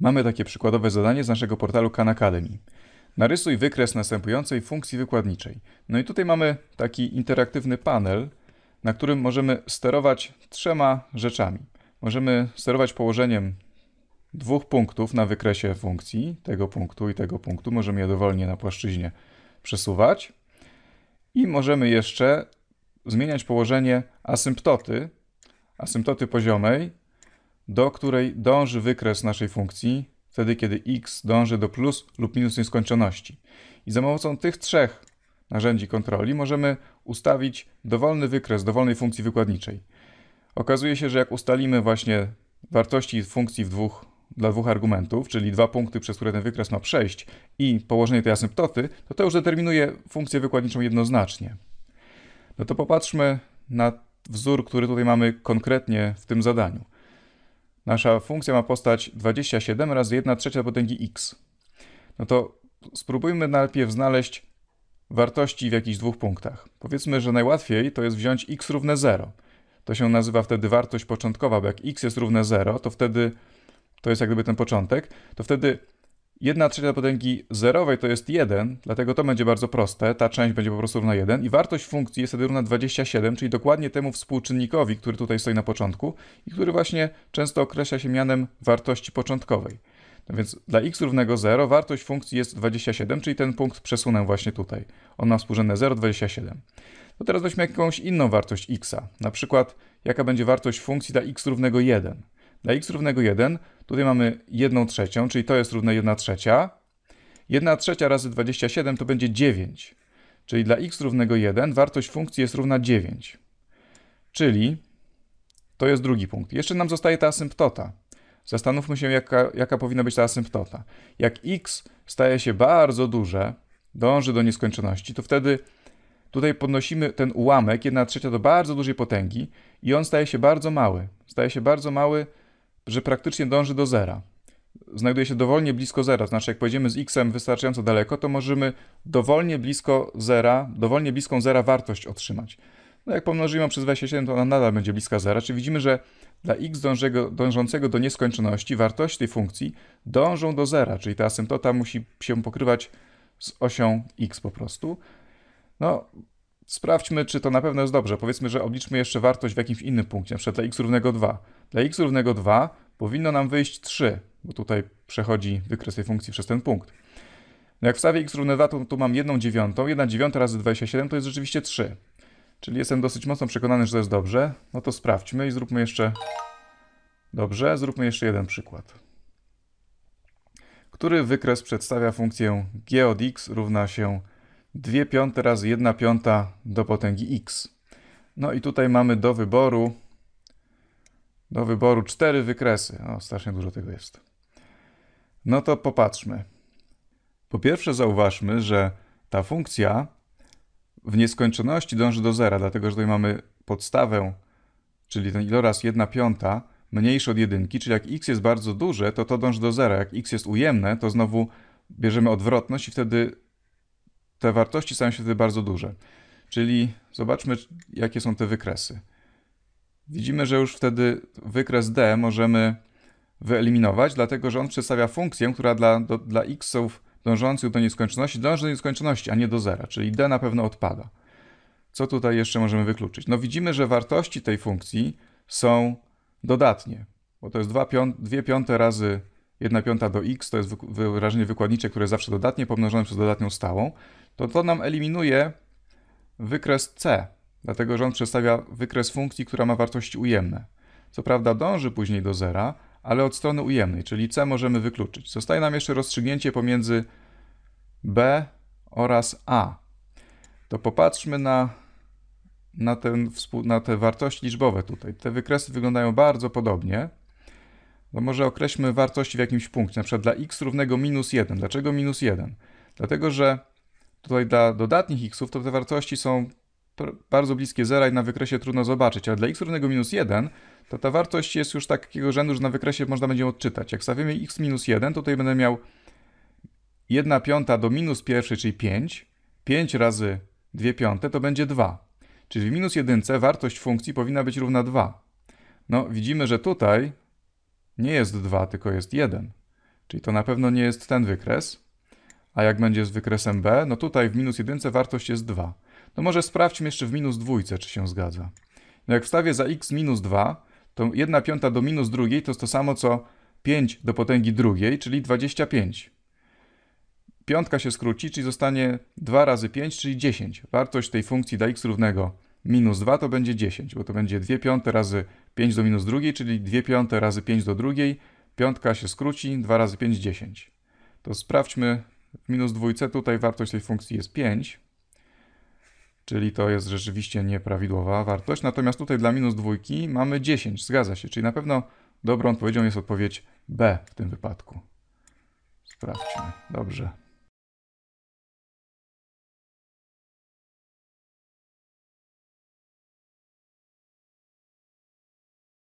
Mamy takie przykładowe zadanie z naszego portalu Khan Academy. Narysuj wykres następującej funkcji wykładniczej. No i tutaj mamy taki interaktywny panel, na którym możemy sterować trzema rzeczami. Możemy sterować położeniem dwóch punktów na wykresie funkcji, tego punktu i tego punktu. Możemy je dowolnie na płaszczyźnie przesuwać. I możemy jeszcze zmieniać położenie asymptoty, asymptoty poziomej do której dąży wykres naszej funkcji, wtedy kiedy x dąży do plus lub minus nieskończoności. I za pomocą tych trzech narzędzi kontroli możemy ustawić dowolny wykres dowolnej funkcji wykładniczej. Okazuje się, że jak ustalimy właśnie wartości funkcji w dwóch, dla dwóch argumentów, czyli dwa punkty, przez które ten wykres ma przejść i położenie tej asymptoty, to to już determinuje funkcję wykładniczą jednoznacznie. No to popatrzmy na wzór, który tutaj mamy konkretnie w tym zadaniu nasza funkcja ma postać 27 razy 1 trzecia potęgi x. No to spróbujmy najpierw znaleźć wartości w jakichś dwóch punktach. Powiedzmy, że najłatwiej to jest wziąć x równe 0. To się nazywa wtedy wartość początkowa, bo jak x jest równe 0, to wtedy to jest jak gdyby ten początek, to wtedy 1 trzecia potęgi zerowej to jest 1, dlatego to będzie bardzo proste, ta część będzie po prostu równa 1 i wartość funkcji jest wtedy równa 27, czyli dokładnie temu współczynnikowi, który tutaj stoi na początku i który właśnie często określa się mianem wartości początkowej. No więc dla x równego 0 wartość funkcji jest 27, czyli ten punkt przesunę właśnie tutaj. On ma współrzędne 0, 27. To teraz weźmy jakąś inną wartość x'a, na przykład jaka będzie wartość funkcji dla x równego 1. Dla x równego 1, tutaj mamy 1 trzecią, czyli to jest równe 1 trzecia. 1 trzecia razy 27 to będzie 9. Czyli dla x równego 1 wartość funkcji jest równa 9. Czyli to jest drugi punkt. Jeszcze nam zostaje ta asymptota. Zastanówmy się, jaka, jaka powinna być ta asymptota. Jak x staje się bardzo duże, dąży do nieskończoności, to wtedy tutaj podnosimy ten ułamek 1 trzecia do bardzo dużej potęgi i on staje się bardzo mały. Staje się bardzo mały że praktycznie dąży do zera. Znajduje się dowolnie blisko zera, znaczy jak pojedziemy z x wystarczająco daleko, to możemy dowolnie blisko zera, dowolnie bliską zera wartość otrzymać. No jak pomnożymy przez 27, to ona nadal będzie bliska zera, czyli widzimy, że dla x dążego, dążącego do nieskończoności wartości tej funkcji dążą do zera, czyli ta asymptota musi się pokrywać z osią x po prostu. No, sprawdźmy, czy to na pewno jest dobrze. Powiedzmy, że obliczmy jeszcze wartość w jakimś innym punkcie, np. dla x równego 2 dla x równego 2 powinno nam wyjść 3, bo tutaj przechodzi wykres tej funkcji przez ten punkt. No jak wstawię x równe 2, to tu mam 1 dziewiątą. 1 dziewiąta razy 27 to jest rzeczywiście 3. Czyli jestem dosyć mocno przekonany, że to jest dobrze. No to sprawdźmy i zróbmy jeszcze... Dobrze, zróbmy jeszcze jeden przykład. Który wykres przedstawia funkcję g od x równa się 2 piąte razy 1 piąta do potęgi x. No i tutaj mamy do wyboru do wyboru cztery wykresy. O, strasznie dużo tego jest. No to popatrzmy. Po pierwsze zauważmy, że ta funkcja w nieskończoności dąży do zera, dlatego że tutaj mamy podstawę, czyli ten iloraz 1 piąta, mniejszy od jedynki, czyli jak x jest bardzo duże, to to dąży do zera. Jak x jest ujemne, to znowu bierzemy odwrotność i wtedy te wartości stają się wtedy bardzo duże. Czyli zobaczmy, jakie są te wykresy. Widzimy, że już wtedy wykres D możemy wyeliminować, dlatego że on przedstawia funkcję, która dla, dla xów dążących do nieskończoności dąży do nieskończoności, a nie do zera, czyli d na pewno odpada. Co tutaj jeszcze możemy wykluczyć? No widzimy, że wartości tej funkcji są dodatnie, bo to jest 2 pią piąte razy 1 piąta do x, to jest wyrażenie wykładnicze, które jest zawsze dodatnie pomnożone przez dodatnią stałą, to to nam eliminuje wykres c, Dlatego rząd przedstawia wykres funkcji, która ma wartości ujemne. Co prawda dąży później do zera, ale od strony ujemnej, czyli c możemy wykluczyć. Zostaje nam jeszcze rozstrzygnięcie pomiędzy b oraz a. To popatrzmy na, na, ten, na te wartości liczbowe tutaj. Te wykresy wyglądają bardzo podobnie. No może określmy wartości w jakimś punkcie, na przykład dla x równego minus 1. Dlaczego minus 1? Dlatego, że tutaj dla dodatnich xów to te wartości są bardzo bliskie 0 i na wykresie trudno zobaczyć, ale dla x równego minus 1, to ta wartość jest już takiego rzędu, że na wykresie można będzie ją odczytać. Jak stawimy x minus 1, to tutaj będę miał 1 piąta do minus 1, czyli 5. 5 razy 2 piąte to będzie 2. Czyli w minus 1 wartość funkcji powinna być równa 2. No, widzimy, że tutaj nie jest 2, tylko jest 1. Czyli to na pewno nie jest ten wykres. A jak będzie z wykresem b, no tutaj w minus 1 wartość jest 2. No może sprawdźmy jeszcze w minus dwójce, czy się zgadza. No jak wstawię za x minus 2, to 1 piąta do minus drugiej to jest to samo co 5 do potęgi drugiej, czyli 25. Piątka się skróci, czyli zostanie 2 razy 5, czyli 10. Wartość tej funkcji dla x równego minus 2 to będzie 10, bo to będzie 2 piąte razy 5 do minus drugiej, czyli 2 piąte razy 5 do drugiej. Piątka się skróci, 2 razy 5, 10. To sprawdźmy w minus dwójce, tutaj wartość tej funkcji jest 5 czyli to jest rzeczywiście nieprawidłowa wartość. Natomiast tutaj dla minus dwójki mamy 10, zgadza się, czyli na pewno dobrą odpowiedzią jest odpowiedź B w tym wypadku. Sprawdźmy. Dobrze.